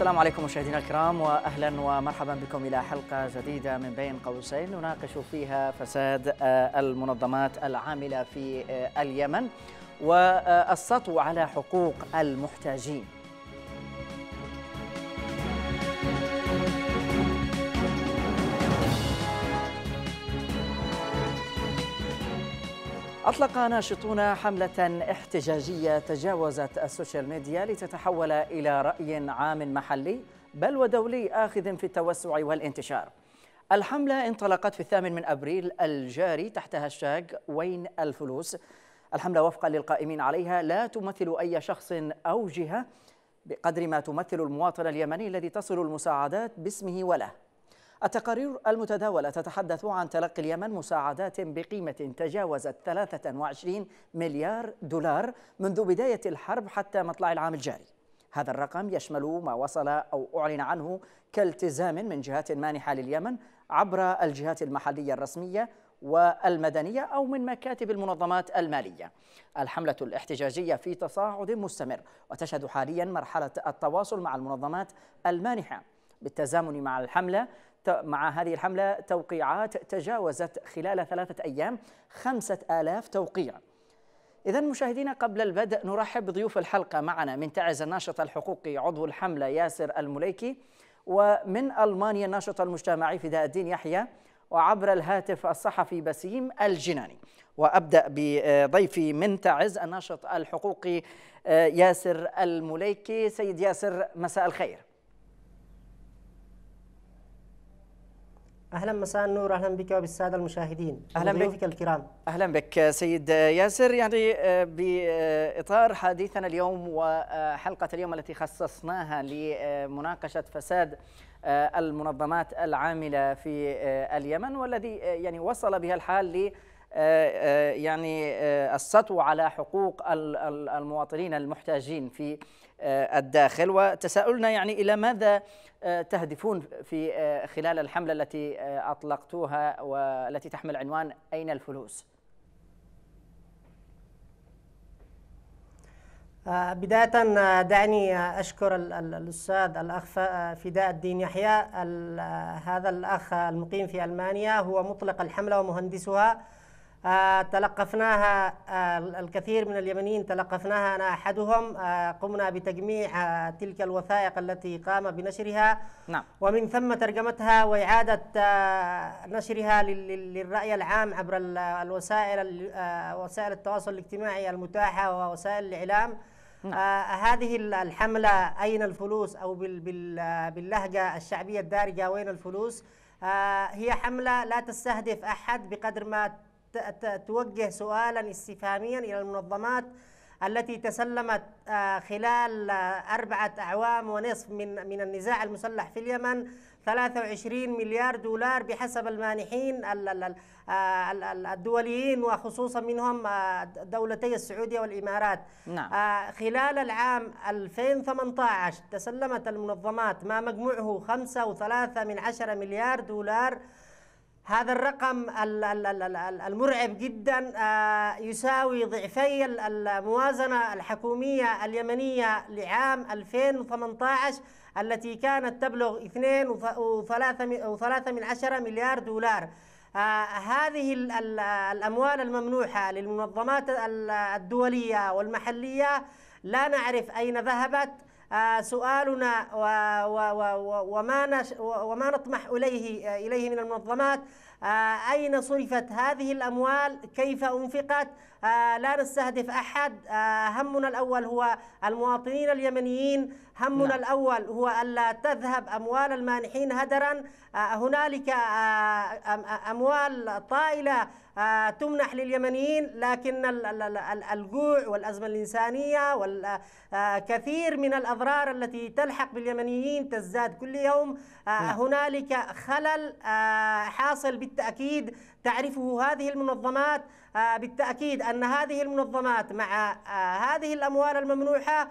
السلام عليكم مشاهدينا الكرام واهلا ومرحبا بكم الى حلقه جديده من بين قوسين نناقش فيها فساد آه، المنظمات العامله في آه، اليمن والسطو على حقوق المحتاجين أطلق ناشطون حملة احتجاجية تجاوزت السوشيال ميديا لتتحول إلى رأي عام محلي بل ودولي آخذ في التوسع والانتشار الحملة انطلقت في الثامن من أبريل الجاري تحت هاشتاج وين الفلوس الحملة وفقا للقائمين عليها لا تمثل أي شخص أو جهة بقدر ما تمثل المواطن اليمني الذي تصل المساعدات باسمه وله التقارير المتداولة تتحدث عن تلقي اليمن مساعدات بقيمة تجاوزت 23 مليار دولار منذ بداية الحرب حتى مطلع العام الجاري هذا الرقم يشمل ما وصل أو أعلن عنه كالتزام من جهات مانحة لليمن عبر الجهات المحلية الرسمية والمدنية أو من مكاتب المنظمات المالية الحملة الاحتجاجية في تصاعد مستمر وتشهد حاليا مرحلة التواصل مع المنظمات المانحة بالتزامن مع الحملة مع هذه الحملة توقيعات تجاوزت خلال ثلاثة أيام خمسة آلاف توقيع إذا مشاهدينا قبل البدء نرحب بضيوف الحلقة معنا من تعز الناشط الحقوقي عضو الحملة ياسر المليكي ومن ألمانيا الناشط المجتمعي فداء الدين يحيى وعبر الهاتف الصحفي بسيم الجناني وأبدأ بضيفي من تعز الناشط الحقوقي آه، ياسر المليكي سيد ياسر مساء الخير اهلا مساء النور اهلا بك وبالساده المشاهدين اهلا بك الكرام اهلا بك سيد ياسر يعني آه، باطار حديثنا اليوم وحلقه اليوم التي خصصناها لمناقشه فساد آه، المنظمات العامله في آه، اليمن والذي يعني وصل بها الحال ل يعني السطو على حقوق المواطنين المحتاجين في آه، الداخل وتساؤلنا يعني إلى ماذا آه، تهدفون في آه، خلال الحملة التي أطلقتوها والتي تحمل عنوان أين الفلوس؟ بداية دعني أشكر الأستاذ الأخ فداء الدين يحيى هذا الأخ المقيم في ألمانيا هو مطلق الحملة ومهندسها آه، تلقفناها آه، الكثير من اليمنيين تلقفناها أنا أحدهم آه، قمنا بتجميع تلك الوثائق التي قام بنشرها نعم. ومن ثم ترجمتها وإعادة نشرها للرأي العام عبر الوسائل وسائل التواصل الاجتماعي المتاحة ووسائل الإعلام نعم. هذه الحملة أين الفلوس أو باللهجة الشعبية الدارجة وين الفلوس هي حملة لا تستهدف أحد بقدر ما توجه سؤالا استفهاميا إلى المنظمات التي تسلمت آه، خلال آه، أربعة أعوام ونصف من من النزاع المسلح في اليمن 23 مليار دولار بحسب المانحين آه، الدوليين وخصوصا منهم دولتي السعودية والإمارات نعم. خلال العام 2018 تسلمت المنظمات ما مجموعه 5.3 من عشرة مليار دولار هذا الرقم المرعب جدا آه، يساوي ضعفي الموازنة الحكومية اليمنية لعام 2018 التي كانت تبلغ 2.3 مليار دولار آه، هذه الأموال الممنوحة للمنظمات الدولية والمحلية لا نعرف أين ذهبت آه، سؤالنا وما وما نطمح اليه آه، اليه من المنظمات آه، أين صرفت هذه الأموال كيف أنفقت آه، لا نستهدف أحد آه، همنا الأول هو المواطنين اليمنيين همنا لا. نعم. الأول هو ألا تذهب أموال المانحين هدرا هنالك أموال طائلة تمنح لليمنيين لكن الجوع والأزمة الإنسانية والكثير من الأضرار التي تلحق باليمنيين تزداد كل يوم آه، نعم. هنالك خلل آه، حاصل بالتأكيد تعرفه هذه المنظمات آه، بالتأكيد أن هذه المنظمات مع هذه الأموال الممنوحة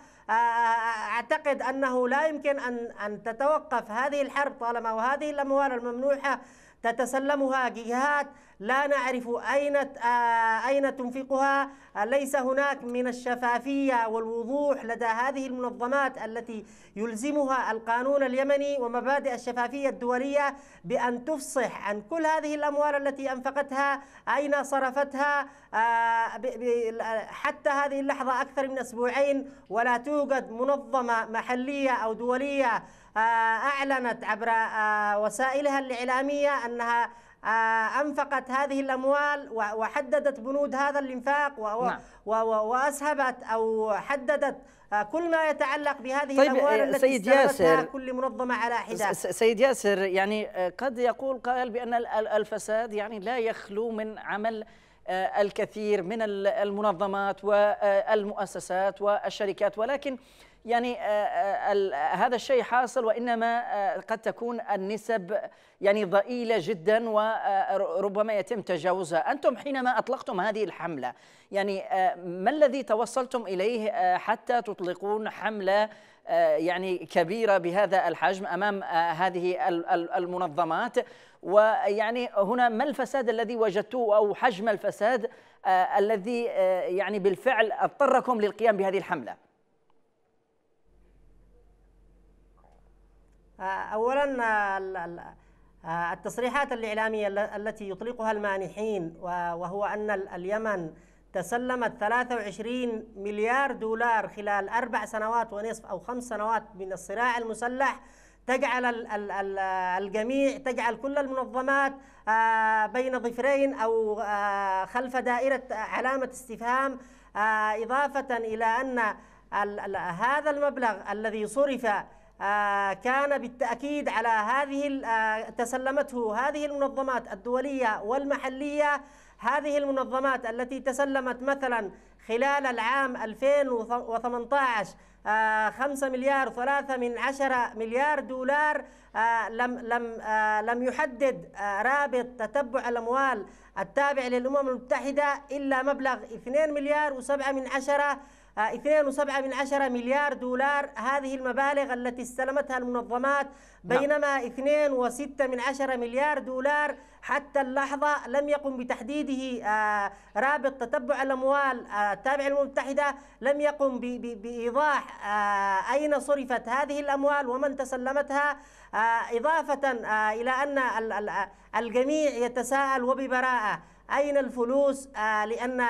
أعتقد أنه لا يمكن أن أن تتوقف هذه الحرب طالما وهذه الأموال الممنوحة تتسلمها جهات لا نعرف أين آه، أين تنفقها ليس هناك من الشفافية والوضوح لدى هذه المنظمات التي يلزمها القانون اليمني ومبادئ الشفافية الدولية بأن تفصح عن كل هذه الأموال التي أنفقتها أين صرفتها آه، حتى هذه اللحظة أكثر من أسبوعين ولا توجد منظمة محلية أو دولية آه، أعلنت عبر وسائلها الإعلامية أنها آه، أنفقت هذه الأموال وحددت بنود هذا الإنفاق نعم. وأسهبت أو حددت آه، كل ما يتعلق بهذه طيب الأموال آه، التي سيد ياسر كل منظمة على حدة سيد ياسر يعني قد يقول قائل بأن الفساد يعني لا يخلو من عمل الكثير من المنظمات والمؤسسات والشركات ولكن يعني آه، آه، هذا الشيء حاصل وإنما آه، قد تكون النسب يعني ضئيلة جدا وربما يتم تجاوزها أنتم حينما أطلقتم هذه الحملة يعني ما الذي توصلتم إليه حتى تطلقون حملة يعني كبيرة بهذا الحجم أمام هذه المنظمات ويعني هنا ما الفساد الذي وجدتوه أو حجم الفساد الذي يعني بالفعل اضطركم للقيام بهذه الحملة اولا آه، آه، التصريحات الاعلاميه التي يطلقها المانحين وهو ان اليمن تسلمت 23 مليار دولار خلال اربع سنوات ونصف او خمس سنوات من الصراع المسلح تجعل الجميع تجعل كل المنظمات آه، بين ظفرين او خلف دائره علامه استفهام اضافه الى ان هذا المبلغ الذي صرف آه، كان بالتأكيد على هذه آه، تسلمته هذه المنظمات الدولية والمحلية هذه المنظمات التي تسلمت مثلا خلال العام 2018 5 آه، مليار ثلاثة من عشرة مليار دولار لم لم لم يحدد رابط تتبع الأموال التابع للأمم المتحدة إلا مبلغ 2 مليار وسبعة من عشرة 2.7 من عشرة مليار دولار هذه المبالغ التي استلمتها المنظمات نعم. بينما 2.6 من عشرة مليار دولار حتى اللحظة لم يقم بتحديده آه، رابط تتبع الأموال آه، التابع المتحدة لم يقم بإيضاح آه، أين صرفت هذه الأموال ومن تسلمتها إضافة إلى أن الجميع يتساءل وببراءة أين الفلوس آه، لأن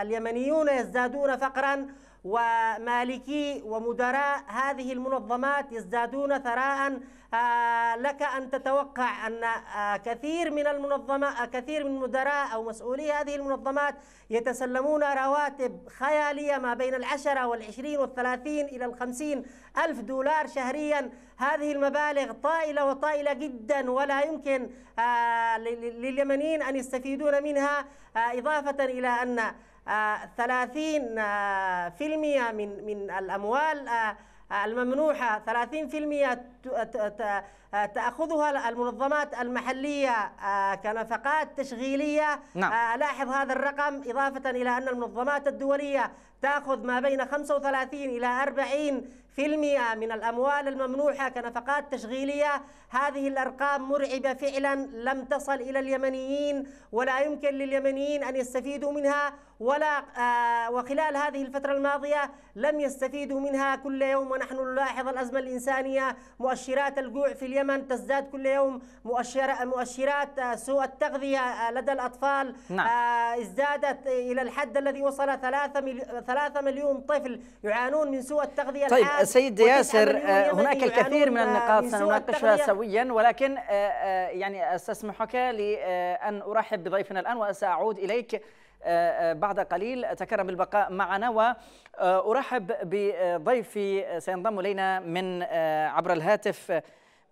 اليمنيون يزدادون فقرا ومالكي ومدراء هذه المنظمات يزدادون ثراء آه، لك أن تتوقع أن آه، كثير من المنظمة آه، كثير من مدراء أو مسؤولي هذه المنظمات يتسلمون رواتب خيالية ما بين العشرة والعشرين والثلاثين إلى الخمسين ألف دولار شهريا هذه المبالغ طائلة وطائلة جدا ولا يمكن لليمنيين أن يستفيدون منها إضافة إلى أن 30% آه، من من الاموال آه، آه، الممنوحه 30% تأخذها المنظمات المحلية آه، كنفقات تشغيلية نعم. آه، لاحظ هذا الرقم إضافة إلى أن المنظمات الدولية تأخذ ما بين 35 إلى 40 في المئة من الأموال الممنوحة كنفقات تشغيلية هذه الأرقام مرعبة فعلا لم تصل إلى اليمنيين ولا يمكن لليمنيين أن يستفيدوا منها ولا آه، وخلال هذه الفترة الماضية لم يستفيدوا منها كل يوم ونحن نلاحظ الأزمة الإنسانية مؤشرات الجوع في اليمن تزداد كل يوم مؤشر مؤشرات آه، سوء التغذية آه، لدى الأطفال نعم. آه، ازدادت إلى الحد الذي وصل ثلاثة مليون, 3 مليون طفل يعانون من سوء التغذية طيب الآن سيد ياسر هناك الكثير من النقاط سنناقشها سويا ولكن يعني أستسمحك لأن أرحب بضيفنا الآن وسأعود إليك آه، آه، بعد قليل تكرم البقاء معنا وأرحب بضيفي سينضم إلينا من آه، عبر الهاتف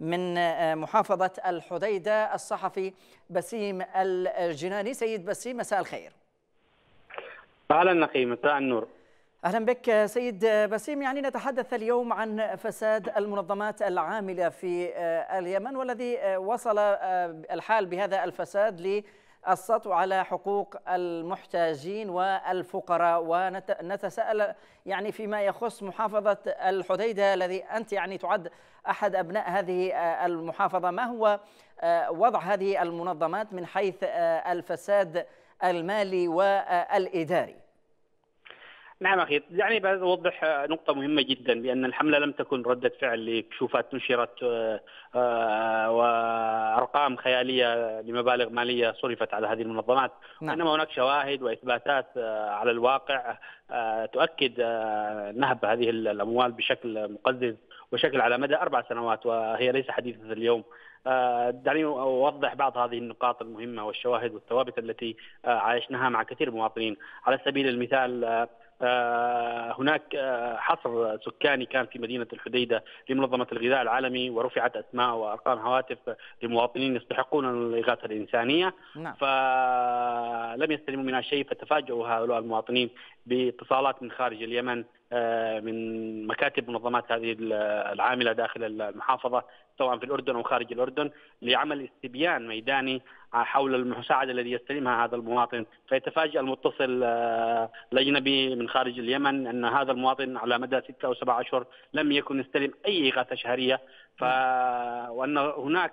من محافظة الحديدة الصحفي بسيم الجناني سيد بسيم مساء الخير أهلا نقيم مساء النور اهلا بك سيد بسيم يعني نتحدث اليوم عن فساد المنظمات العامله في اليمن والذي وصل الحال بهذا الفساد السطو على حقوق المحتاجين والفقراء ونتساءل يعني فيما يخص محافظة الحديدة الذي أنت يعني تعد أحد أبناء هذه آه، المحافظة ما هو آه، وضع هذه المنظمات من حيث آه، الفساد المالي والإداري نعم اخي دعني بس اوضح نقطه مهمه جدا بان الحمله لم تكن رده فعل لكشوفات نشرت آه، آه، وارقام خياليه لمبالغ ماليه صرفت على هذه المنظمات نعم. انما هناك شواهد واثباتات آه، على الواقع تؤكد نهب هذه الاموال بشكل مقزز وشكل على مدى اربع سنوات وهي ليس حديثه اليوم دعني اوضح بعض هذه النقاط المهمه والشواهد والثوابت التي عايشناها مع كثير من المواطنين على سبيل المثال آه، هناك آه، حصر سكاني كان في مدينة الحديدة لمنظمة الغذاء العالمي ورفعت أسماء وأرقام هواتف لمواطنين يستحقون الإغاثة الإنسانية نعم. فلم يستلموا منها شيء فتفاجؤوا هؤلاء المواطنين باتصالات من خارج اليمن آه، من مكاتب منظمات هذه العامله داخل المحافظه سواء في الاردن او خارج الاردن لعمل استبيان ميداني حول المساعده الذي يستلمها هذا المواطن فيتفاجا المتصل آه، الاجنبي من خارج اليمن ان هذا المواطن على مدى ستة او سبعة اشهر لم يكن يستلم اي اغاثه شهريه ف وان هناك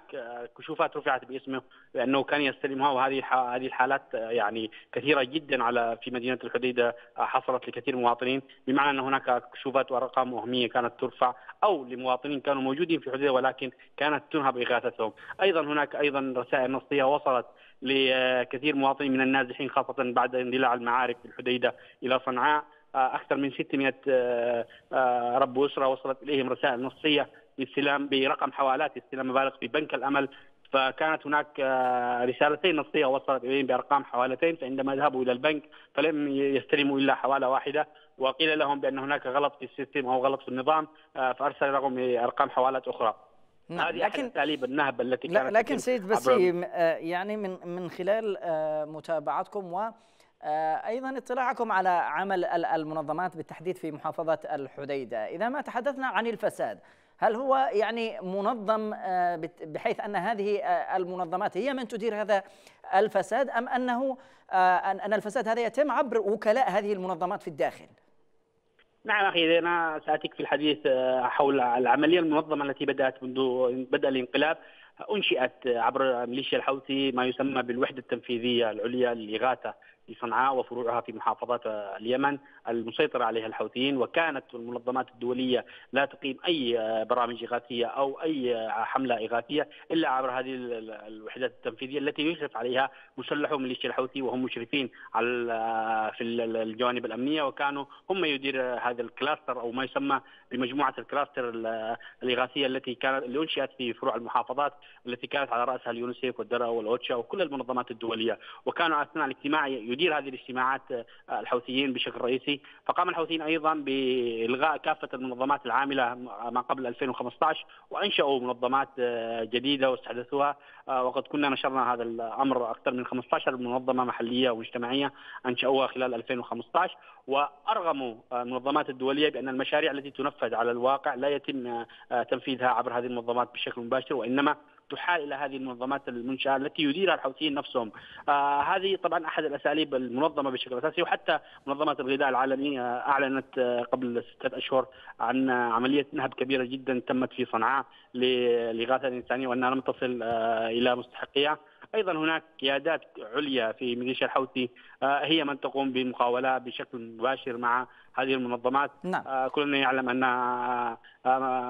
كشوفات رفعت باسمه بانه كان يستلمها وهذه هذه الحالات يعني كثيره جدا على في مدينه الحديده حصلت لكثير من المواطنين بمعنى ان هناك كشوفات وارقام وهميه كانت ترفع او لمواطنين كانوا موجودين في الحديده ولكن كانت تنهب اغاثتهم، ايضا هناك ايضا رسائل نصيه وصلت لكثير مواطنين من النازحين خاصه بعد اندلاع المعارك في الحديده الى صنعاء اكثر من 600 آه، آه، رب اسره وصلت اليهم رسائل نصيه باستلام برقم حوالات استلام مبالغ في بنك الامل فكانت هناك آه، رسالتين نصيه وصلت اليهم بارقام حوالتين فعندما ذهبوا الى البنك فلم يستلموا الا حواله واحده وقيل لهم بان هناك غلط في السيستم او غلط في النظام آه، فارسل لهم ارقام حوالات اخرى نعم هذه لكن اساليب النهب التي كانت لكن سيد بسيم آه، يعني من من خلال متابعتكم و ايضا اطلاعكم على عمل المنظمات بالتحديد في محافظه الحديده، اذا ما تحدثنا عن الفساد، هل هو يعني منظم آه، بحيث ان هذه آه، المنظمات هي من تدير هذا الفساد ام انه آه، ان الفساد هذا يتم عبر وكلاء هذه المنظمات في الداخل؟ نعم اخي انا ساتيك في الحديث حول العمليه المنظمه التي بدات منذ بدا الانقلاب انشئت عبر ميليشيا الحوثي ما يسمى بالوحده التنفيذيه العليا للاغاثه في صنعاء وفروعها في محافظات اليمن المسيطرة عليها الحوثيين وكانت المنظمات الدولية لا تقيم أي برامج إغاثية أو أي حملة إغاثية إلا عبر هذه الوحدات التنفيذية التي يشرف عليها مسلحو ميليشيا الحوثي وهم مشرفين على في الجوانب الأمنية وكانوا هم يدير هذا الكلاستر أو ما يسمى بمجموعة الكلاستر الإغاثية التي كانت اللي أنشئت في فروع المحافظات التي كانت على رأسها اليونسيف والدرا والأوتشا وكل المنظمات الدولية وكانوا أثناء الاجتماع يدير هذه الاجتماعات آه، الحوثيين بشكل رئيسي فقام الحوثيين ايضا بالغاء كافه المنظمات العامله ما قبل 2015 وانشاوا منظمات آه، جديده واستحدثوها آه، وقد كنا نشرنا هذا الامر اكثر من 15 منظمه محليه ومجتمعيه انشاوها خلال 2015 وارغموا المنظمات الدوليه بان المشاريع التي تنفذ على الواقع لا يتم تنفيذها عبر هذه المنظمات بشكل مباشر وانما تحال الى هذه المنظمات المنشاه التي يديرها الحوثيين نفسهم. آه هذه طبعا احد الاساليب المنظمه بشكل اساسي وحتى منظمه الغذاء العالمي اعلنت آه، قبل سته اشهر عن عمليه نهب كبيره جدا تمت في صنعاء للاغاثه الانسانيه وانها لم تصل آه، الى مستحقيها. ايضا هناك قيادات عليا في ميليشيا الحوثي آه، هي من تقوم بمقاوله بشكل مباشر مع هذه المنظمات نعم. كلنا يعلم ان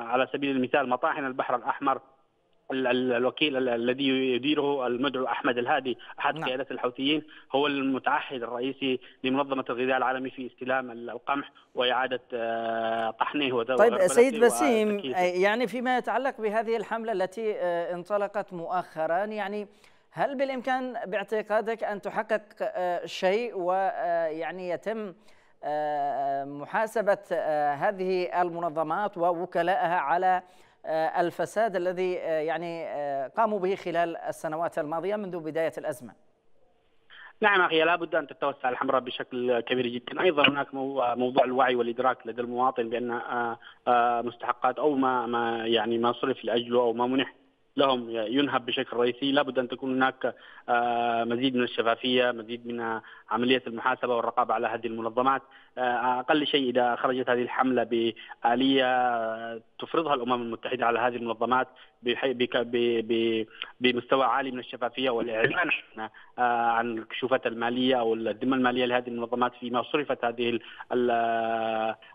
على سبيل المثال مطاحن البحر الاحمر الوكيل الذي يديره المدعو احمد الهادي احد نعم. قيادات الحوثيين هو المتعهد الرئيسي لمنظمه الغذاء العالمي في استلام القمح واعاده آه، طحنه طيب سيد بسيم يعني فيما يتعلق بهذه الحمله التي آه، انطلقت مؤخرا يعني هل بالامكان باعتقادك ان تحقق آه، شيء ويعني يتم محاسبه هذه المنظمات ووكلائها على آه، الفساد الذي آه، يعني آه، قاموا به خلال السنوات الماضية منذ بداية الأزمة نعم اخي لابد ان تتوسع الحمراء بشكل كبير جدا، ايضا هناك موضوع الوعي والادراك لدى المواطن بان مستحقات او ما ما يعني ما صرف لاجله او ما منح لهم ينهب بشكل رئيسي لابد ان تكون هناك آه، مزيد من الشفافيه مزيد من عمليه المحاسبه والرقابه على هذه المنظمات آه، اقل شيء اذا خرجت هذه الحمله باليه آه، تفرضها الامم المتحده على هذه المنظمات بمستوى عالي من الشفافيه والاعلان عن الكشوفات الماليه او الذمه الماليه لهذه المنظمات فيما صرفت هذه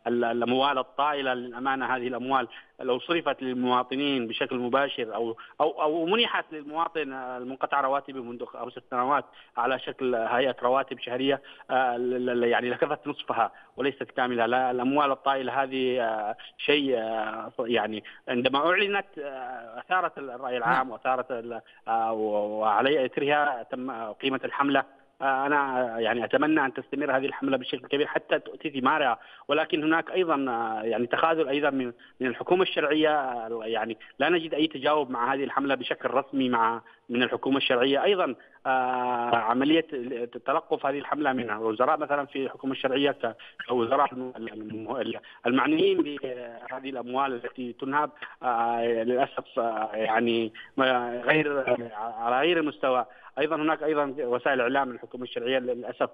الاموال الطائله للامانه هذه الاموال لو صرفت للمواطنين بشكل مباشر او او او منحت للمواطن المنقطع رواتبه منذ خمس سنوات على شكل هيئه رواتب شهريه آه، يعني لكفت نصفها وليست كامله لا الاموال الطائله هذه آه، شيء آه، يعني عندما اعلنت اثارت الراي العام نعم. واثارت وعلى اثرها تم قيمه الحمله انا يعني اتمنى ان تستمر هذه الحمله بشكل كبير حتى تؤتي ثمارها ولكن هناك ايضا يعني تخاذل ايضا من الحكومه الشرعيه يعني لا نجد اي تجاوب مع هذه الحمله بشكل رسمي مع من الحكومه الشرعيه ايضا آه، عمليه تلقف هذه الحمله من الوزراء مثلا في الحكومه الشرعيه كوزراء المعنيين بهذه الاموال التي تنهب آه، للاسف آه، يعني غير على غير المستوى ايضا هناك ايضا وسائل اعلام الحكومه الشرعيه للاسف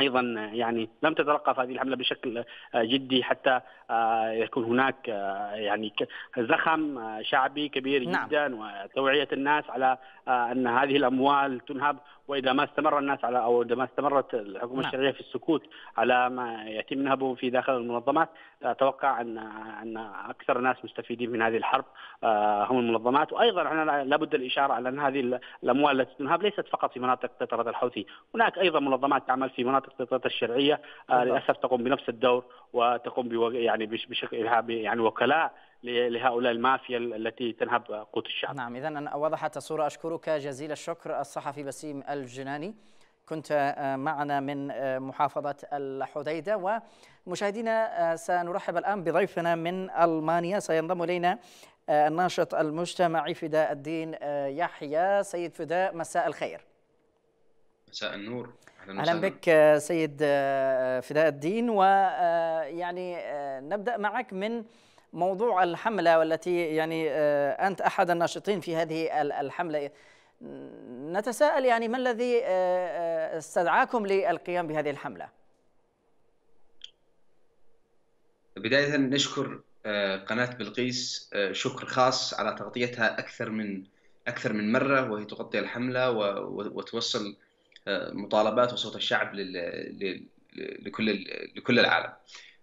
ايضا يعني لم تتلقف هذه الحمله بشكل جدي حتى آه، يكون هناك آه، يعني زخم آه، شعبي كبير نعم. جدا وتوعيه الناس على ان هذه الاموال تنهب واذا ما استمر الناس على او اذا ما استمرت الحكومه نعم. الشرعيه في السكوت على ما يتم نهبه في داخل المنظمات اتوقع ان ان اكثر الناس مستفيدين من هذه الحرب آه، هم المنظمات وايضا احنا لابد الاشاره على ان هذه الاموال التي تنهب ليست فقط في مناطق قطره الحوثي، هناك ايضا منظمات تعمل في مناطق قطره الشرعيه آه، للاسف تقوم بنفس الدور وتقوم يعني بشكل يعني وكلاء لهؤلاء المافيا التي تنهب قوت الشعب نعم إذا وضحت الصورة أشكرك جزيل الشكر الصحفي بسيم الجناني كنت آه، معنا من آه، محافظة الحديدة ومشاهدينا آه، سنرحب الآن بضيفنا من ألمانيا سينضم إلينا الناشط المجتمعي فداء الدين يحيى سيد فداء مساء الخير مساء النور اهلا, أهلا بك سيد فداء الدين ويعني نبدا معك من موضوع الحملة والتي يعني آه، أنت أحد الناشطين في هذه الحملة نتساءل يعني ما الذي آه، آه، استدعاكم للقيام بهذه الحملة؟ بداية نشكر قناة بلقيس شكر خاص على تغطيتها أكثر من أكثر من مرة وهي تغطي الحملة وتوصل مطالبات وصوت الشعب لكل لكل العالم.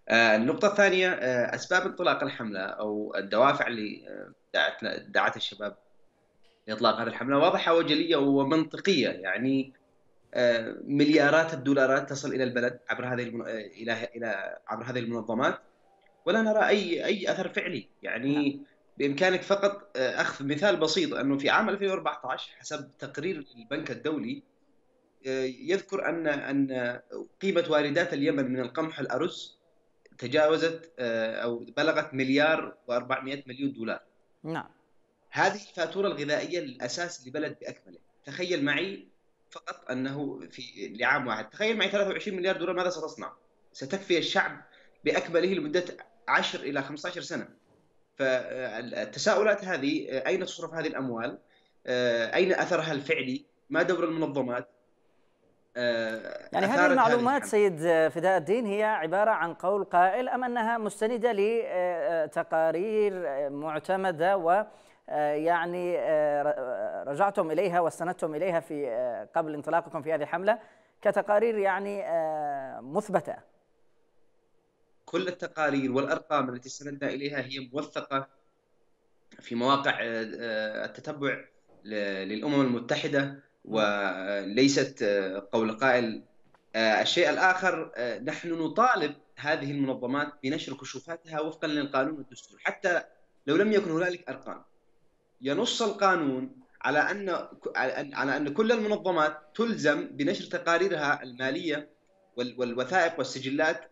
آه، النقطة الثانية آه، أسباب انطلاق الحملة أو الدوافع اللي آه، دعت دعت الشباب لإطلاق هذه الحملة واضحة وجلية ومنطقية يعني مليارات الدولارات تصل إلى البلد عبر هذه المن... إلى إلى عبر هذه المنظمات ولا نرى أي أي أثر فعلي يعني نعم. بإمكانك فقط أخذ مثال بسيط أنه في عام 2014 حسب تقرير البنك الدولي يذكر أن أن قيمة واردات اليمن من القمح الارز تجاوزت آه، او بلغت مليار و400 مليون دولار نعم هذه الفاتوره الغذائيه الاساس لبلد باكمله تخيل معي فقط انه في لعام واحد تخيل معي 23 مليار دولار ماذا ستصنع ستكفي الشعب باكمله لمده 10 الى 15 سنه فالتساؤلات هذه آه، اين تصرف هذه الاموال آه، اين اثرها الفعلي ما دور المنظمات آه، يعني هذه المعلومات سيد فداء الدين هي عبارة عن قول قائل أم أنها مستندة لتقارير آه، آه، معتمدة و يعني رجعتم إليها واستندتم إليها في قبل انطلاقكم في هذه الحملة كتقارير يعني مثبتة كل التقارير والأرقام التي استندنا إليها هي موثقة في مواقع التتبع للأمم المتحدة وليست نعم. آه، قول قائل آه، الشيء الاخر آه، نحن نطالب هذه المنظمات بنشر كشوفاتها وفقا للقانون والدستور حتى لو لم يكن هنالك ارقام ينص القانون على ان على ان كل المنظمات تلزم بنشر تقاريرها الماليه والوثائق والسجلات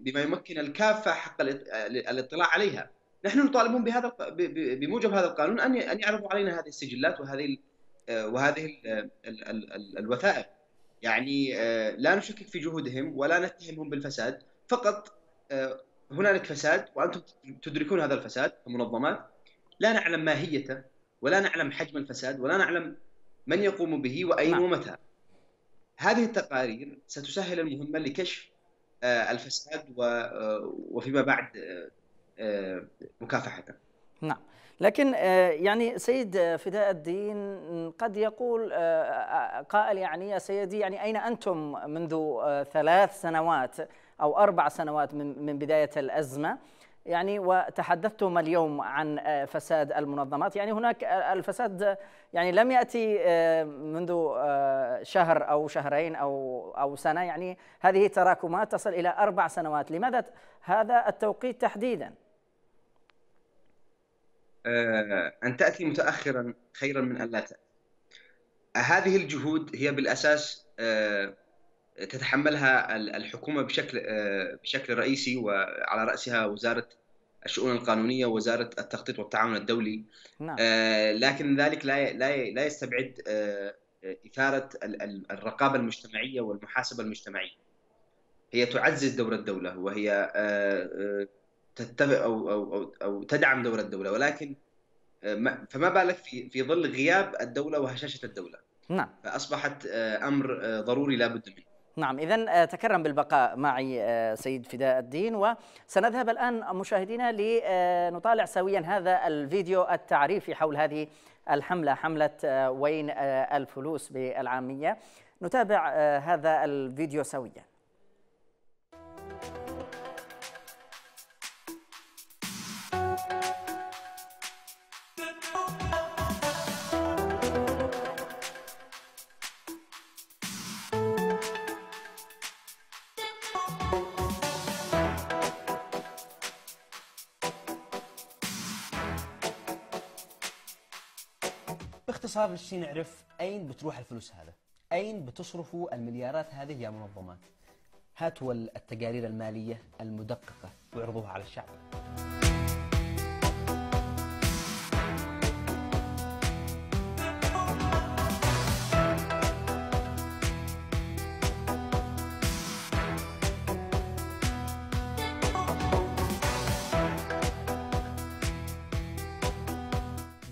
بما يمكن الكافه حق الاطلاع عليها نحن نطالبون بهذا بموجب هذا القانون ان ان يعرضوا علينا هذه السجلات وهذه وهذه الوثائق يعني آه، لا نشكك في جهودهم ولا نتهمهم بالفساد فقط آه، هنالك فساد وانتم تدركون هذا الفساد كمنظمات لا نعلم ماهيته ولا نعلم حجم الفساد ولا نعلم من يقوم به واين نعم. ومتى هذه التقارير ستسهل المهمه لكشف آه، الفساد وفيما بعد مكافحته نعم لكن آه، يعني سيد فداء الدين قد يقول آه، آه، قائل يعني يا سيدي يعني أين أنتم منذ ثلاث سنوات أو أربع سنوات من بداية الأزمة يعني وتحدثتم اليوم عن فساد المنظمات يعني هناك الفساد يعني لم يأتي منذ شهر أو شهرين أو أو سنة يعني هذه تراكمات تصل إلى أربع سنوات لماذا هذا التوقيت تحديداً؟ آه، أن تأتي متأخرا خيرا من أن لا تأتي هذه الجهود هي بالأساس آه، تتحملها الحكومة بشكل آه، بشكل رئيسي وعلى رأسها وزارة الشؤون القانونية ووزارة التخطيط والتعاون الدولي نعم. لكن ذلك لا لا يستبعد إثارة الرقابة المجتمعية والمحاسبة المجتمعية هي تعزز دور الدولة وهي تتبع او او او, أو تدعم دور الدوله ولكن آه، فما بالك في في ظل غياب الدوله وهشاشه الدوله نعم فاصبحت آه، امر آه، ضروري لابد منه نعم إذا تكرم بالبقاء معي سيد فداء الدين وسنذهب الآن مشاهدينا لنطالع سويا هذا الفيديو التعريفي حول هذه الحملة حملة وين الفلوس بالعامية نتابع هذا الفيديو سويا صار شي نعرف أين بتروح الفلوس هذا أين بتصرفوا المليارات هذه يا منظمات هاتوا التقارير المالية المدققة واعرضوها على الشعب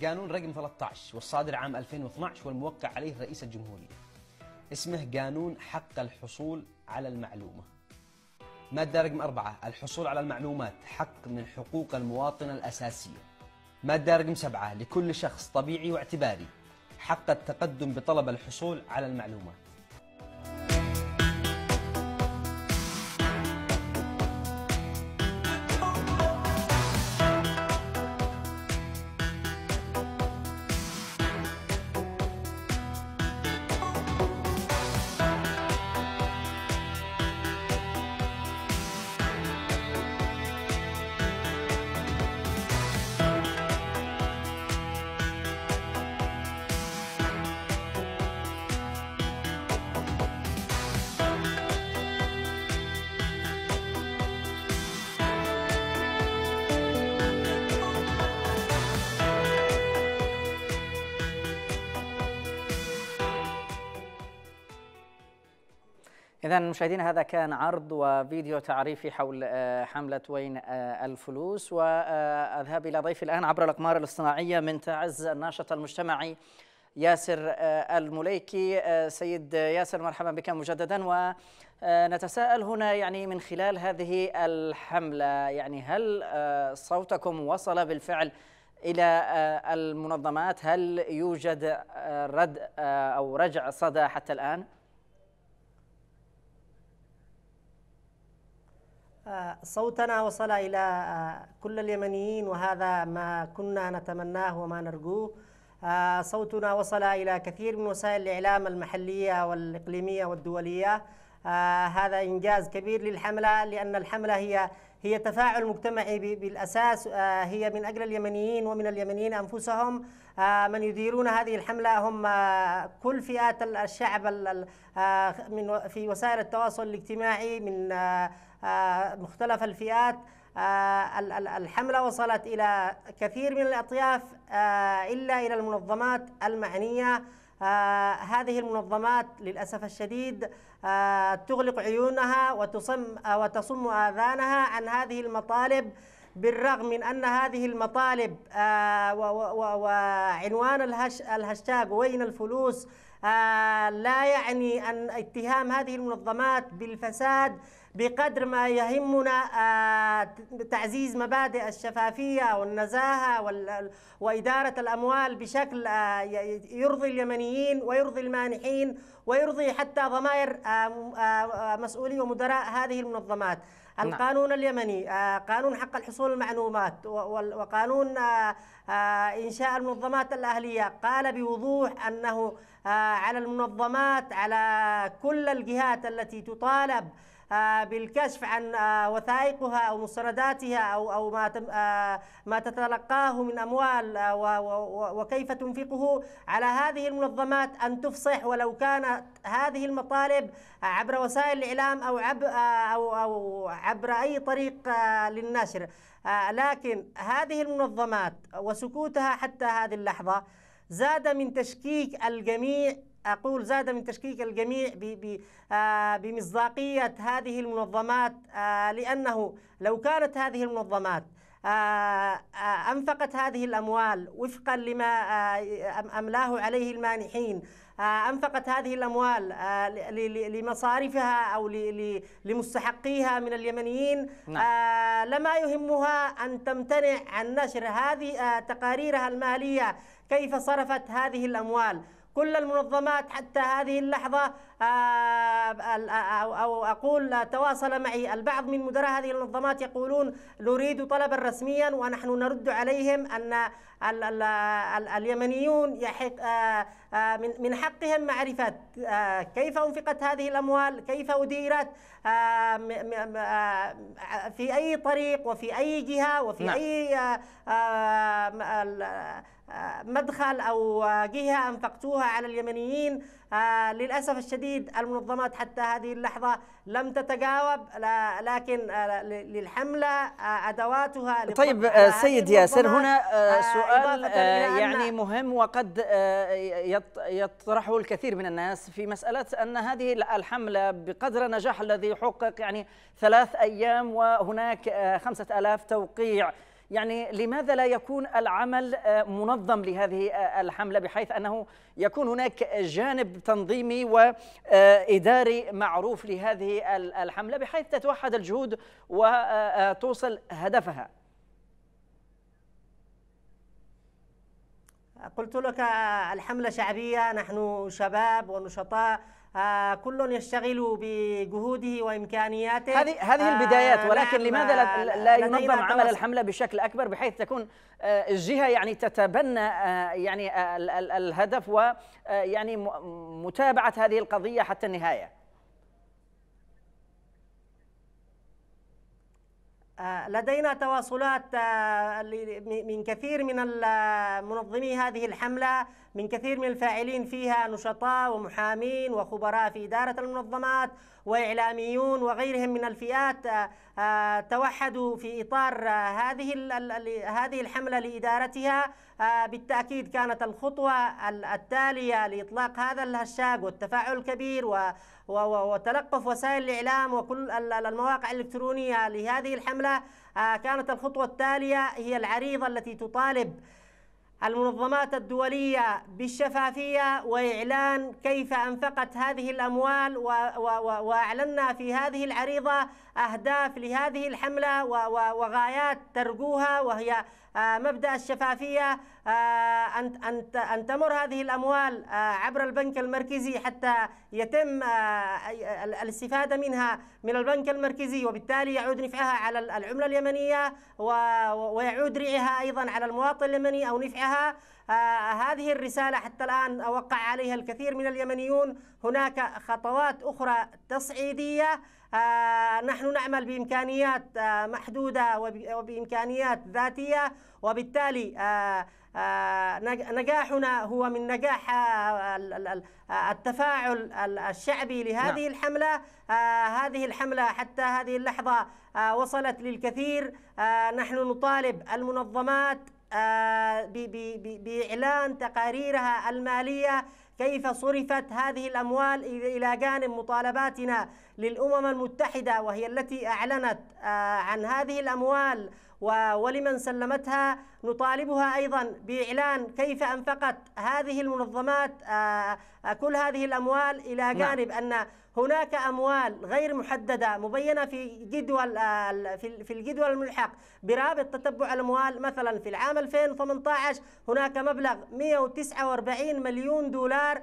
قانون رقم 13 والصادر عام 2012 والموقع عليه رئيس الجمهورية اسمه قانون حق الحصول على المعلومة مادة رقم أربعة الحصول على المعلومات حق من حقوق المواطن الأساسية مادة رقم سبعة لكل شخص طبيعي واعتباري حق التقدم بطلب الحصول على المعلومات إذا مشاهدينا هذا كان عرض وفيديو تعريفي حول آه، حملة وين آه، الفلوس وأذهب إلى ضيفي الآن عبر الأقمار الاصطناعية من تعز الناشط المجتمعي ياسر آه، المليكي سيد ياسر مرحبا بك مجددا ونتساءل هنا يعني من خلال هذه الحملة يعني هل صوتكم وصل بالفعل إلى المنظمات هل يوجد رد أو رجع صدى حتى الآن؟ آه، صوتنا وصل إلى آه، كل اليمنيين وهذا ما كنا نتمناه وما نرجوه آه، صوتنا وصل إلى كثير من وسائل الإعلام المحلية والإقليمية والدولية هذا إنجاز كبير للحملة لأن الحملة هي هي تفاعل مجتمعي بالأساس هي من أجل اليمنيين ومن اليمنيين أنفسهم من يديرون هذه الحملة هم كل فئات الشعب في وسائل التواصل الاجتماعي من آه، مختلف الفئات آه، الحملة وصلت إلى كثير من الأطياف آه، إلا إلى المنظمات المعنية هذه المنظمات للأسف الشديد تغلق عيونها وتصم وتصم آذانها عن هذه المطالب بالرغم من أن هذه المطالب وعنوان الهاشتاج وين الفلوس لا يعني أن اتهام هذه المنظمات بالفساد بقدر ما يهمنا آه، تعزيز مبادئ الشفافية والنزاهة وإدارة الأموال بشكل آه، يرضي اليمنيين ويرضي المانحين ويرضي حتى ضمائر آه، مسؤولي ومدراء هذه المنظمات نعم. القانون اليمني قانون حق الحصول المعلومات وقانون إنشاء المنظمات الأهلية قال بوضوح أنه على المنظمات على كل الجهات التي تطالب آه، بالكشف عن آه، وثائقها او مستنداتها او او ما آه، ما تتلقاه من اموال وكيف تنفقه على هذه المنظمات ان تفصح ولو كانت هذه المطالب عبر وسائل الاعلام او عبر او او عبر اي طريق للنشر لكن هذه المنظمات وسكوتها حتى هذه اللحظه زاد من تشكيك الجميع أقول زاد من تشكيك الجميع آه، بمصداقية هذه المنظمات آه، لأنه لو كانت هذه المنظمات آه، أنفقت هذه الأموال وفقا لما أملاه عليه المانحين أنفقت هذه الأموال لمصارفها أو لمستحقيها من اليمنيين نعم. لما يهمها أن تمتنع عن نشر هذه تقاريرها المالية كيف صرفت هذه الأموال كل المنظمات حتى هذه اللحظة آه، آه، أو أقول تواصل معي البعض من مدراء هذه المنظمات يقولون نريد طلبا رسميا ونحن نرد عليهم أن اليمنيون يحق آه، من حقهم معرفة كيف أنفقت هذه الأموال كيف أديرت في أي طريق وفي أي جهة وفي نعم. أي مدخل او جهه انفقتوها على اليمنيين آه، للاسف الشديد المنظمات حتى هذه اللحظه لم تتجاوب لكن آه، للحمله آه، ادواتها طيب سيد ياسر هنا سؤال يعني مهم وقد يطرحه الكثير من الناس في مساله ان هذه الحمله بقدر النجاح الذي حقق يعني ثلاث ايام وهناك خمسة ألاف توقيع يعني لماذا لا يكون العمل آه، منظم لهذه آه، الحملة بحيث أنه يكون هناك جانب تنظيمي وإداري آه، معروف لهذه الحملة بحيث تتوحد الجهود وتوصل هدفها قلت لك الحملة شعبية نحن شباب ونشطاء آه كل يشتغل بجهوده وامكانياته هذه هذه آه البدايات ولكن نعم لماذا لا, آه، لا ينظم عمل الحمله بشكل اكبر بحيث تكون آه الجهه يعني تتبنى آه يعني آه، ال الهدف ويعني آه، متابعه هذه القضيه حتى النهايه آه، لدينا تواصلات آه، من كثير من منظمي هذه الحملة من كثير من الفاعلين فيها نشطاء ومحامين وخبراء في إدارة المنظمات وإعلاميون وغيرهم من الفئات آه، آه، توحدوا في إطار آه، هذه هذه الحملة لإدارتها آه، بالتأكيد كانت الخطوة التالية لإطلاق هذا الهشاج والتفاعل الكبير وتلقف وسائل الإعلام وكل المواقع الإلكترونية لهذه الحملة كانت الخطوة التالية هي العريضة التي تطالب المنظمات الدولية بالشفافية وإعلان كيف أنفقت هذه الأموال وأعلننا في هذه العريضة أهداف لهذه الحملة وغايات ترجوها وهي آه، مبدا الشفافيه آه، ان ان ان تمر هذه الاموال آه، عبر البنك المركزي حتى يتم الاستفاده منها من البنك المركزي وبالتالي يعود نفعها على العمله اليمنيه ويعود ريعها ايضا على المواطن اليمني او نفعها هذه الرساله حتى الان وقع عليها الكثير من اليمنيون هناك خطوات اخرى تصعيديه آه، نحن نعمل بإمكانيات آه، محدودة وبإمكانيات ذاتية وبالتالي آه، نجاحنا هو من نجاح التفاعل الشعبي لهذه نعم. الحملة هذه الحملة حتى هذه اللحظة وصلت للكثير نحن نطالب المنظمات بإعلان تقاريرها المالية كيف صرفت هذه الأموال إلى جانب مطالباتنا للأمم المتحدة وهي التي أعلنت آه، عن هذه الأموال ولمن سلمتها نطالبها أيضا بإعلان كيف أنفقت هذه المنظمات آه، آه، كل هذه الأموال إلى نعم. جانب أن هناك أموال غير محددة مبينة في جدول في الجدول الملحق برابط تتبع الأموال مثلا في العام 2018 هناك مبلغ 149 مليون دولار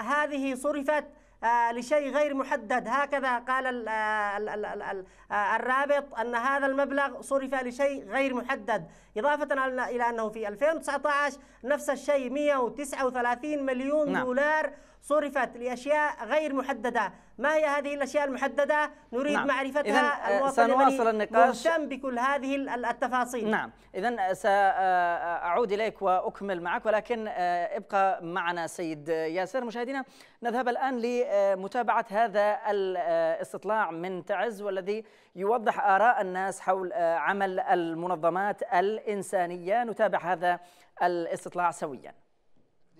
هذه صرفت آه، لشيء غير محدد هكذا قال آه، الرابط أن هذا المبلغ صرف لشيء غير محدد إضافة إلى أنه في 2019 نفس الشيء 139 مليون نعم. دولار صرفت لأشياء غير محددة ما هي هذه الأشياء المحددة نريد نعم. معرفتها إذن آه، سنواصل النقاش بكل هذه التفاصيل نعم إذا آه، سأعود آه، إليك وأكمل معك ولكن ابقى معنا سيد ياسر مشاهدينا نذهب الآن لمتابعة هذا الاستطلاع من تعز والذي يوضح آراء الناس حول عمل المنظمات الإنسانية نتابع هذا الاستطلاع سوياً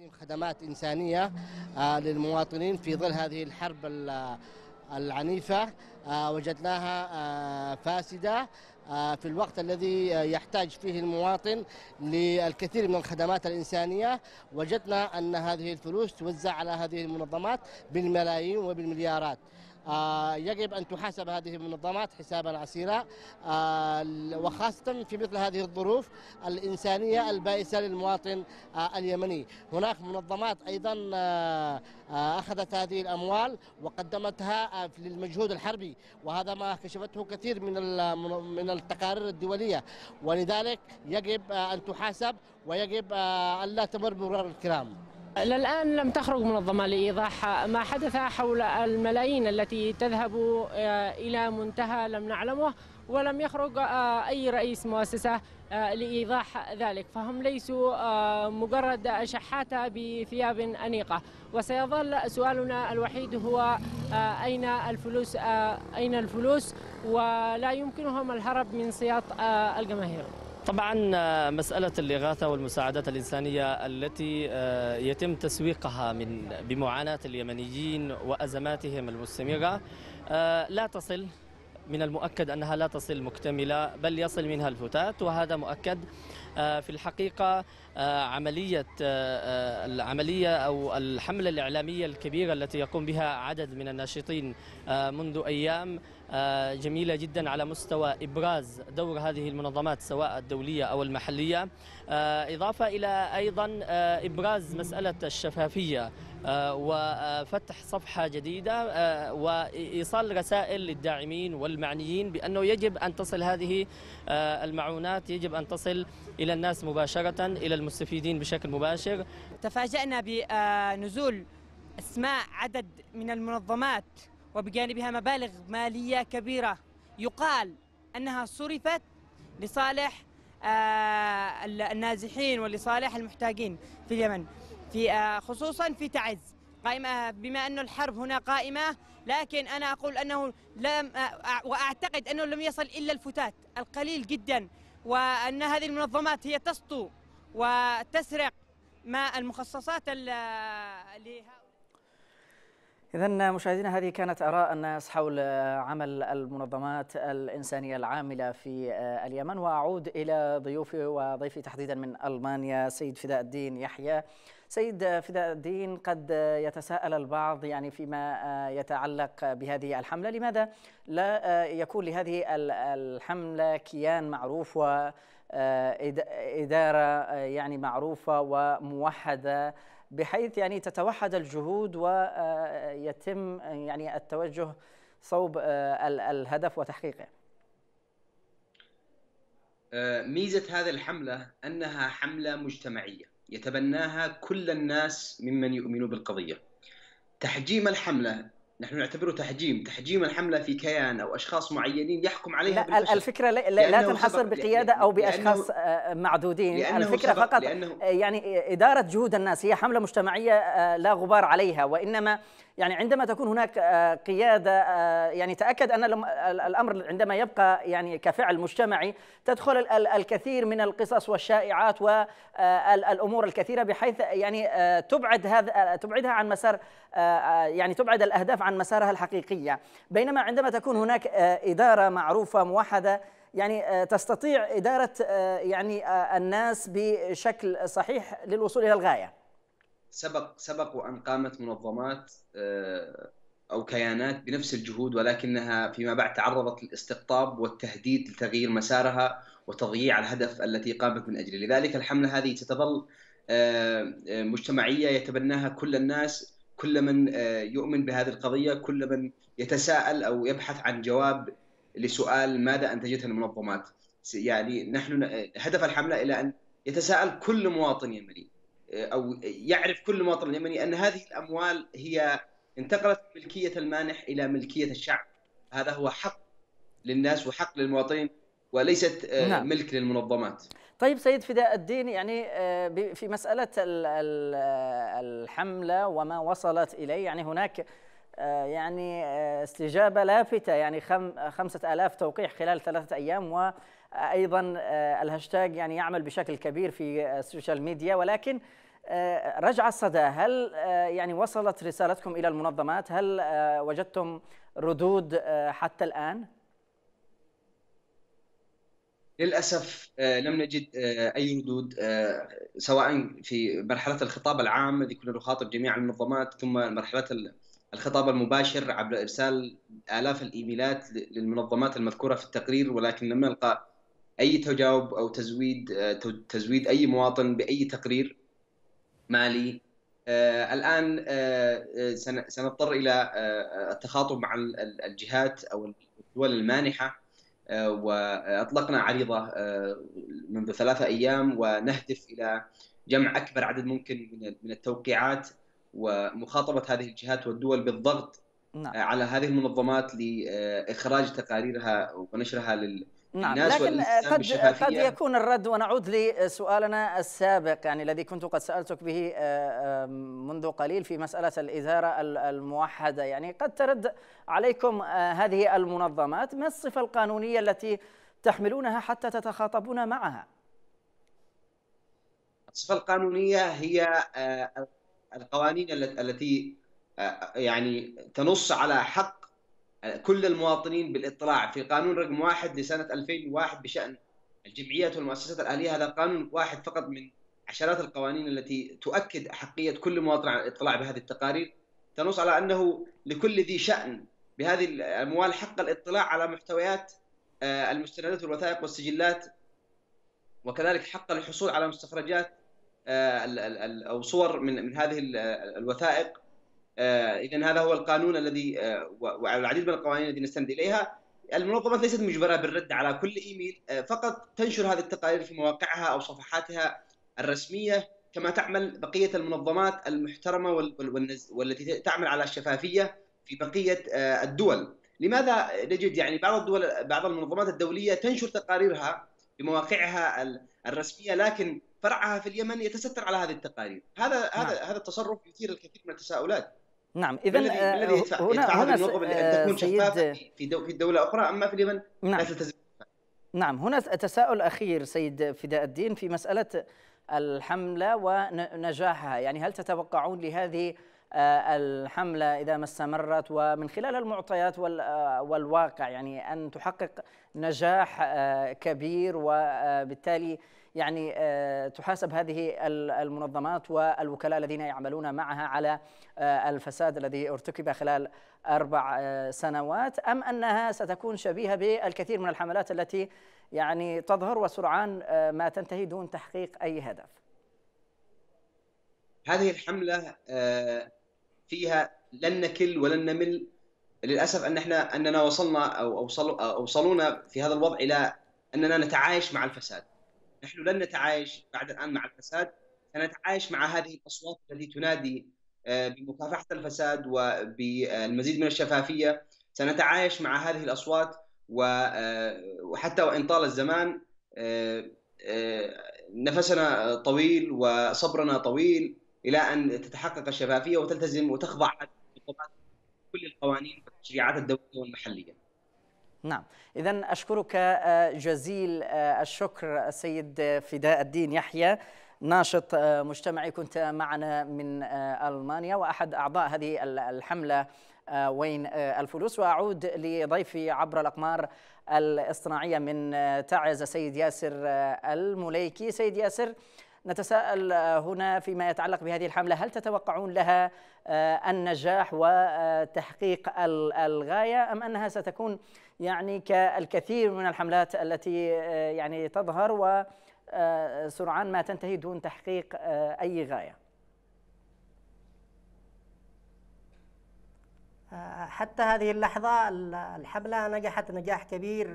تقديم خدمات إنسانية آه، للمواطنين في ظل هذه الحرب آه، العنيفة آه، وجدناها فاسدة في الوقت الذي يحتاج فيه المواطن للكثير من الخدمات الإنسانية وجدنا أن هذه الفلوس توزع على هذه المنظمات بالملايين وبالمليارات آه، يجب أن تحاسب هذه المنظمات حسابا عسيرا آه، وخاصة في مثل هذه الظروف الإنسانية البائسة للمواطن آه، اليمني هناك منظمات أيضا أخذت هذه الأموال وقدمتها للمجهود الحربي وهذا ما كشفته كثير من من التقارير الدولية ولذلك يجب أن تحاسب ويجب أن لا تمر مرور الكرام إلى الآن لم تخرج منظمة لإيضاح ما حدث حول الملايين التي تذهب آه، إلى منتهى لم نعلمه ولم يخرج آه، أي رئيس مؤسسة آه، لإيضاح ذلك فهم ليسوا مجرد شحاتة بثياب أنيقة وسيظل سؤالنا الوحيد هو أين الفلوس أين الفلوس ولا يمكنهم الهرب من سياط الجماهير طبعا آه، مسألة الإغاثة والمساعدات الإنسانية التي آه، يتم تسويقها من بمعاناة اليمنيين وأزماتهم المستمرة آه، لا تصل من المؤكد أنها لا تصل مكتملة بل يصل منها الفتات وهذا مؤكد آه، في الحقيقة آه، عملية آه، العملية أو الحملة الإعلامية الكبيرة التي يقوم بها عدد من الناشطين منذ أيام جميلة جدا على مستوى إبراز دور هذه المنظمات سواء الدولية أو المحلية إضافة إلى أيضا إبراز مسألة الشفافية آه، وفتح صفحة جديدة آه، وإيصال رسائل للداعمين والمعنيين بأنه يجب أن تصل هذه آه، المعونات يجب أن تصل إلى الناس مباشرة إلى المستفيدين بشكل مباشر تفاجأنا بنزول اسماء عدد من المنظمات وبجانبها مبالغ مالية كبيرة يقال أنها صرفت لصالح النازحين ولصالح المحتاجين في اليمن في آه، خصوصا في تعز قائمة بما أن الحرب هنا قائمة لكن أنا أقول أنه لم آه، وأعتقد أنه لم يصل إلا الفتات القليل جدا وأن هذه المنظمات هي تسطو وتسرق ما المخصصات آه، لهؤلاء إذا مشاهدينا هذه كانت آراء الناس حول عمل المنظمات الإنسانية العاملة في اليمن وأعود إلى ضيوفي وضيفي تحديدا من ألمانيا سيد فداء الدين يحيى سيد فداء الدين قد يتساءل البعض يعني فيما آه، يتعلق بهذه الحملة لماذا لا آه، يكون لهذه الحملة كيان معروف وإدارة آه، يعني معروفة وموحدة بحيث يعني تتوحد الجهود ويتم يعني التوجه صوب الهدف وتحقيقه ميزة هذه الحملة أنها حملة مجتمعية يتبناها كل الناس ممن يؤمنون بالقضية تحجيم الحملة نحن نعتبره تحجيم تحجيم الحملة في كيان أو أشخاص معينين يحكم عليها لا بالفشل. الفكرة لا, لا تنحصر بقيادة أو بأشخاص لأنه معدودين لأنه الفكرة فقط لأنه يعني إدارة جهود الناس هي حملة مجتمعية آه، لا غبار عليها وإنما يعني عندما تكون هناك آه، قيادة آه، يعني تأكد أن الأمر عندما يبقى يعني كفعل مجتمعي تدخل الكثير من القصص والشائعات والأمور آه، الكثيرة بحيث يعني تبعد هذا تبعدها عن مسار يعني تبعد الأهداف عن مسارها الحقيقية بينما عندما تكون هناك إدارة معروفة موحدة يعني تستطيع إدارة يعني الناس بشكل صحيح للوصول إلى الغاية سبق سبق وان قامت منظمات آه، او كيانات بنفس الجهود ولكنها فيما بعد تعرضت للاستقطاب والتهديد لتغيير مسارها وتضييع الهدف التي قامت من اجله، لذلك الحمله هذه ستظل آه، آه، مجتمعيه يتبناها كل الناس، كل من يؤمن بهذه القضيه، كل من يتساءل او يبحث عن جواب لسؤال ماذا انتجتها المنظمات؟ يعني نحن هدف الحمله الى ان يتساءل كل مواطن يمني او يعرف كل مواطن اليمني ان هذه الاموال هي انتقلت ملكيه المانح الى ملكيه الشعب هذا هو حق للناس وحق للمواطنين وليست آه، نعم. ملك للمنظمات طيب سيد فداء الدين يعني آه، في مسألة الحملة وما وصلت إليه يعني هناك آه، يعني استجابة لافتة يعني خمسة آلاف توقيع خلال ثلاثة أيام وأيضا الهاشتاج يعني يعمل بشكل كبير في السوشيال ميديا ولكن آه، رجع الصدى هل آه، يعني وصلت رسالتكم إلى المنظمات هل آه، وجدتم ردود حتى الآن؟ للاسف لم نجد اي ردود سواء في مرحله الخطاب العام الذي كنا نخاطب جميع المنظمات ثم مرحله الخطاب المباشر عبر ارسال الاف الايميلات للمنظمات المذكوره في التقرير ولكن لم نلقى اي تجاوب او تزويد تزويد اي مواطن باي تقرير مالي آه الان آه, آه، سنضطر الى آه التخاطب مع الجهات او الدول المانحه آه، واطلقنا عريضه آه، منذ ثلاثه ايام ونهدف الى جمع اكبر عدد ممكن من من التوقيعات ومخاطبه هذه الجهات والدول بالضغط نعم. على هذه المنظمات لاخراج تقاريرها ونشرها لل نعم لكن قد قد يكون الرد ونعود لسؤالنا السابق يعني الذي كنت قد سالتك به آه، آه، منذ قليل في مساله الاداره الموحده يعني قد ترد عليكم آه، هذه المنظمات ما الصفه القانونيه التي تحملونها حتى تتخاطبون معها الصفه القانونيه هي القوانين التي يعني تنص على حق كل المواطنين بالاطلاع في قانون رقم واحد لسنه 2001 بشان الجمعيات والمؤسسات الاليه هذا قانون واحد فقط من عشرات القوانين التي تؤكد احقيه كل مواطن على الاطلاع بهذه التقارير تنص على انه لكل ذي شان بهذه الاموال حق الاطلاع على محتويات آه، المستندات والوثائق والسجلات وكذلك حق الحصول على مستخرجات آه، او صور من من هذه الوثائق آه، اذا هذا هو القانون الذي آه، والعديد من القوانين التي نستند اليها المنظمات ليست مجبره بالرد على كل ايميل آه، فقط تنشر هذه التقارير في مواقعها او صفحاتها الرسميه كما تعمل بقيه المنظمات المحترمه والتي تعمل على الشفافيه في بقيه الدول لماذا نجد يعني بعض الدول بعض المنظمات الدوليه تنشر تقاريرها في مواقعها الرسميه لكن فرعها في اليمن يتستر على هذه التقارير هذا نعم. هذا هذا التصرف يثير الكثير من التساؤلات نعم اذا الذي يدفع هنا يدفع هنا ان تكون شفافه في في دوله اخرى اما في اليمن نعم. لا تلتزم نعم هنا تساؤل اخير سيد فداء الدين في مساله الحمله ونجاحها يعني هل تتوقعون لهذه آه، الحملة إذا ما استمرت ومن خلال المعطيات آه، والواقع يعني أن تحقق نجاح آه، كبير وبالتالي يعني آه، تحاسب هذه المنظمات والوكلاء الذين يعملون معها على آه، الفساد الذي ارتكب خلال أربع آه، سنوات أم أنها ستكون شبيهة بالكثير من الحملات التي يعني تظهر وسرعان ما تنتهي دون تحقيق أي هدف هذه الحملة فيها لن نكل ولن نمل للأسف أن احنا أننا وصلنا أو أوصلونا في هذا الوضع إلى أننا نتعايش مع الفساد نحن لن نتعايش بعد الآن مع الفساد سنتعايش مع هذه الأصوات التي تنادي آه، بمكافحة الفساد وبالمزيد من الشفافية سنتعايش مع هذه الأصوات آه، وحتى وإن طال الزمان آه، نفسنا طويل وصبرنا طويل إلى أن تتحقق الشفافية وتلتزم وتخضع كل القوانين والتشريعات الدولية والمحلية نعم إذا أشكرك آه، جزيل آه، الشكر آه، سيد فداء الدين يحيى ناشط مجتمعي كنت معنا من ألمانيا وأحد أعضاء هذه الحملة وين الفلوس وأعود لضيفي عبر الأقمار الاصطناعية من تعز سيد ياسر المليكي سيد ياسر نتساءل آه، هنا فيما يتعلق بهذه الحملة هل تتوقعون لها آه، النجاح وتحقيق الغاية أم أنها ستكون يعني كالكثير من الحملات التي آه، يعني تظهر وسرعان ما تنتهي دون تحقيق أي غاية حتى هذه اللحظة الحملة نجحت نجاح كبير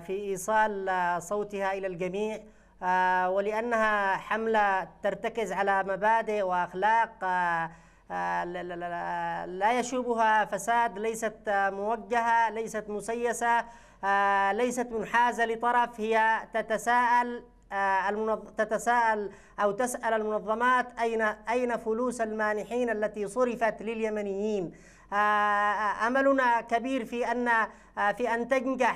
في إيصال صوتها إلى الجميع آه، ولأنها حملة ترتكز على مبادئ وأخلاق آه، آه، لا يشوبها فساد ليست موجهة ليست مسيسة ليست منحازة لطرف هي تتساءل تتساءل أو تسأل المنظمات أين أين فلوس المانحين التي صرفت لليمنيين آه، آه، املنا كبير في ان آه، في ان تنجح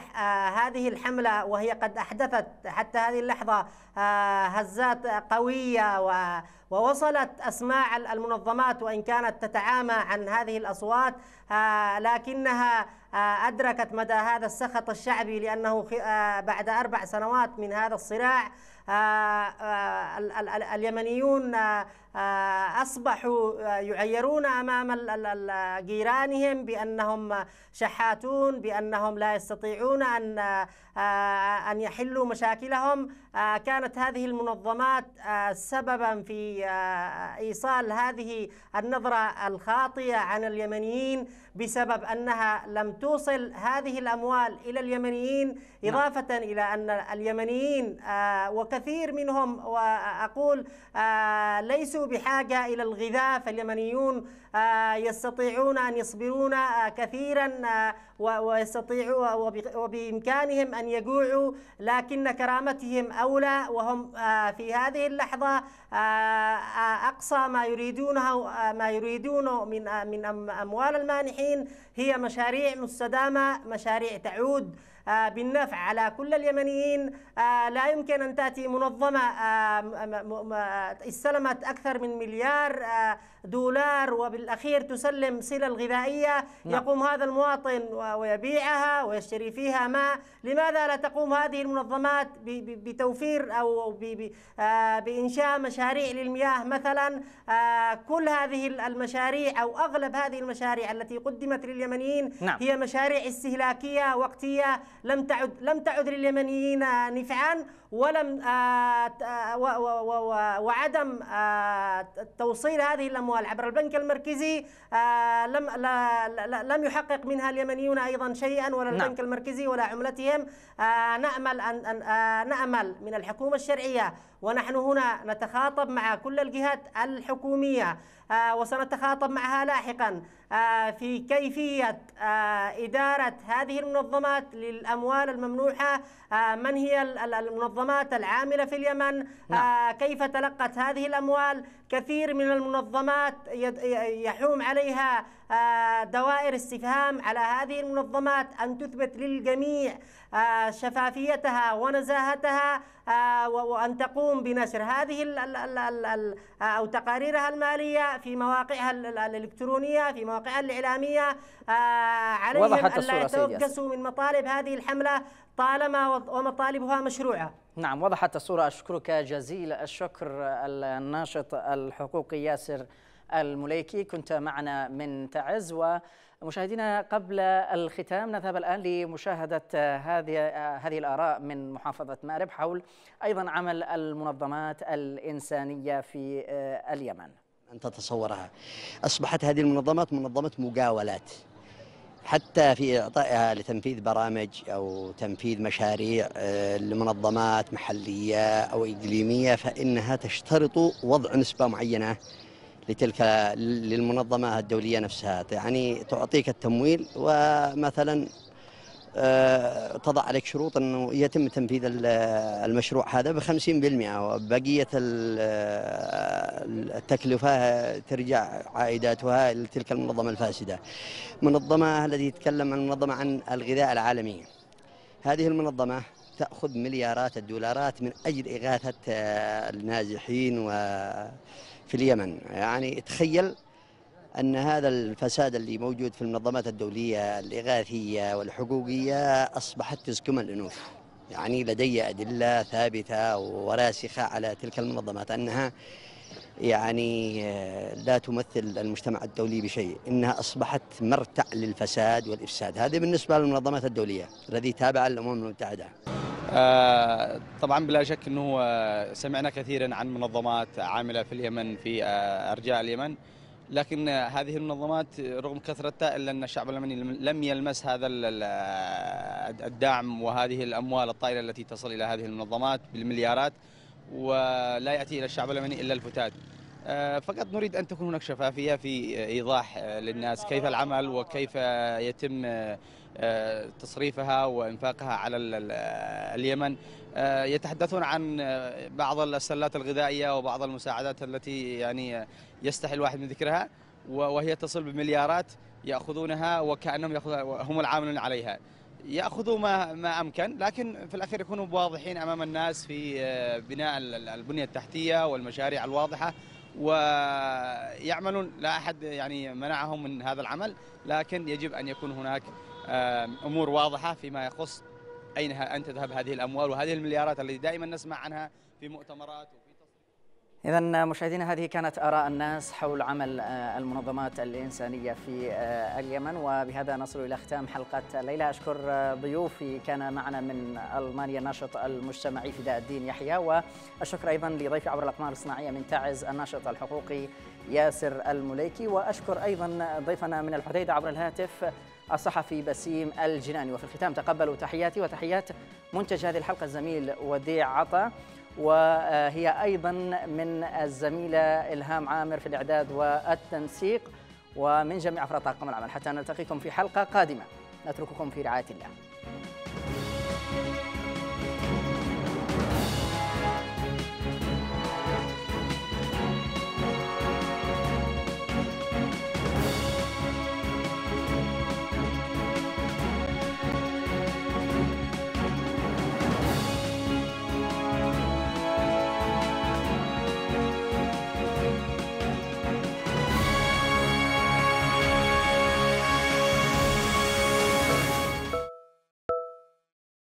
هذه الحمله وهي قد احدثت حتى هذه اللحظه هزات قويه ووصلت اسماع المنظمات وان كانت تتعامى عن هذه الاصوات لكنها أدركت مدى هذا السخط الشعبي لأنه بعد أربع سنوات من هذا الصراع اليمنيون آه، أصبحوا آه، يعيرون أمام جيرانهم بأنهم شحاتون بأنهم لا يستطيعون أن آه، أن يحلوا مشاكلهم كانت هذه المنظمات سببا في إيصال هذه النظرة الخاطئة عن اليمنيين بسبب أنها لم توصل هذه الأموال إلى اليمنيين نعم. إضافة إلى أن اليمنيين وكثير منهم وأقول ليسوا بحاجة إلى الغذاء فاليمنيون آه، يستطيعون أن يصبرون آه، كثيرا آه، ويستطيعوا وبإمكانهم أن يجوعوا لكن كرامتهم أولى وهم في هذه اللحظة أقصى ما يريدونه ما يريدونه من من أموال المانحين هي مشاريع مستدامة مشاريع تعود آه، بالنفع على كل اليمنيين آه، لا يمكن أن تأتي منظمة استلمت آه، أكثر من مليار دولار وبالأخير تسلم صلة الغذائية نعم. يقوم هذا المواطن ويبيعها ويشتري فيها ماء لماذا لا تقوم هذه المنظمات بتوفير أو آه، بإنشاء مشاريع للمياه مثلا آه، كل هذه المشاريع أو أغلب هذه المشاريع التي قدمت لليمنيين نعم. هي مشاريع استهلاكية وقتية لم تعد لم تعد لليمنيين نفعا ولم آه، آه، وعدم آه، توصيل هذه الاموال عبر البنك المركزي لم لم يحقق منها اليمنيون ايضا شيئا ولا نعم. البنك نعم. المركزي ولا عملتهم نامل ان نامل من الحكومه الشرعيه ونحن هنا نتخاطب مع كل الجهات الحكوميه وسنتخاطب معها لاحقا آه، في كيفية آه، إدارة هذه المنظمات للأموال الممنوحة آه، من هي المنظمات العاملة في اليمن نعم. كيف تلقت هذه الأموال كثير من المنظمات يحوم عليها آه، دوائر استفهام على هذه المنظمات أن تثبت للجميع آه، شفافيتها ونزاهتها آه، وأن تقوم بنشر هذه أو تقاريرها المالية في مواقعها الإلكترونية في مواقعها الإعلامية عليهم أن لا يتوقسوا من مطالب هذه الحملة طالما ومطالبها مشروعة نعم وضحت الصورة أشكرك جزيل الشكر الناشط الحقوقي ياسر المليكي كنت معنا من تعز ومشاهدينا قبل الختام نذهب الآن لمشاهدة هذه هذه الآراء من محافظة مأرب حول أيضا عمل المنظمات الإنسانية في آه، اليمن أن تتصورها أصبحت هذه المنظمات منظمة مقاولات حتى في إعطائها لتنفيذ برامج أو تنفيذ مشاريع آه، لمنظمات محلية أو إقليمية فإنها تشترط وضع نسبة معينة لتلك للمنظمة الدولية نفسها يعني تعطيك التمويل ومثلا آه، تضع عليك شروط أنه يتم تنفيذ المشروع هذا ب 50% وبقية آه، التكلفة ترجع عائداتها لتلك المنظمة الفاسدة منظمة التي يتكلم عن منظمة عن الغذاء العالمي هذه المنظمة تأخذ مليارات الدولارات من أجل إغاثة آه، النازحين و في اليمن يعني تخيل أن هذا الفساد اللي موجود في المنظمات الدولية الإغاثية والحقوقية أصبحت تزكم الأنوف يعني لدي أدلة ثابتة وراسخة على تلك المنظمات أنها يعني آه، لا تمثل المجتمع الدولي بشيء إنها أصبحت مرتع للفساد والإفساد هذه بالنسبة للمنظمات الدولية الذي تابع الأمم المتحدة آه، طبعا بلا شك انه سمعنا كثيرا عن منظمات عامله في اليمن في آه، ارجاء اليمن لكن هذه المنظمات رغم كثرتها الا ان الشعب اليمني لم يلمس هذا آه، الدعم وهذه الاموال الطائله التي تصل الى هذه المنظمات بالمليارات ولا ياتي الى الشعب اليمني الا الفتات. فقط نريد ان تكون هناك شفافيه في ايضاح للناس كيف العمل وكيف يتم آه، تصريفها وإنفاقها على اليمن آه، يتحدثون عن آه، بعض السلات الغذائية وبعض المساعدات التي يعني يستحي الواحد من ذكرها وهي تصل بمليارات يأخذونها وكأنهم هم العاملون عليها ياخذوا ما ما امكن لكن في الاخير يكونوا واضحين امام الناس في بناء البنيه التحتيه والمشاريع الواضحه ويعملون لا احد يعني منعهم من هذا العمل لكن يجب ان يكون هناك امور واضحه فيما يخص اين ان تذهب هذه الاموال وهذه المليارات التي دائما نسمع عنها في مؤتمرات وفي إذا مشاهدينا هذه كانت آراء الناس حول عمل آه، المنظمات الإنسانية في آه، اليمن وبهذا نصل إلى ختام حلقة الليلة أشكر آه، ضيوفي كان معنا من ألمانيا الناشط المجتمعي فداء الدين يحيى وأشكر أيضا لضيفي عبر الأقمار الصناعية من تعز الناشط الحقوقي ياسر المليكي وأشكر أيضا ضيفنا من الحديدة عبر الهاتف الصحفي بسيم الجناني وفي الختام تقبلوا تحياتي وتحيات منتج هذه الحلقة الزميل وديع عطا وهي أيضا من الزميلة إلهام عامر في الإعداد والتنسيق ومن جميع أفراد طاقم العمل حتى نلتقيكم في حلقة قادمة نترككم في رعاية الله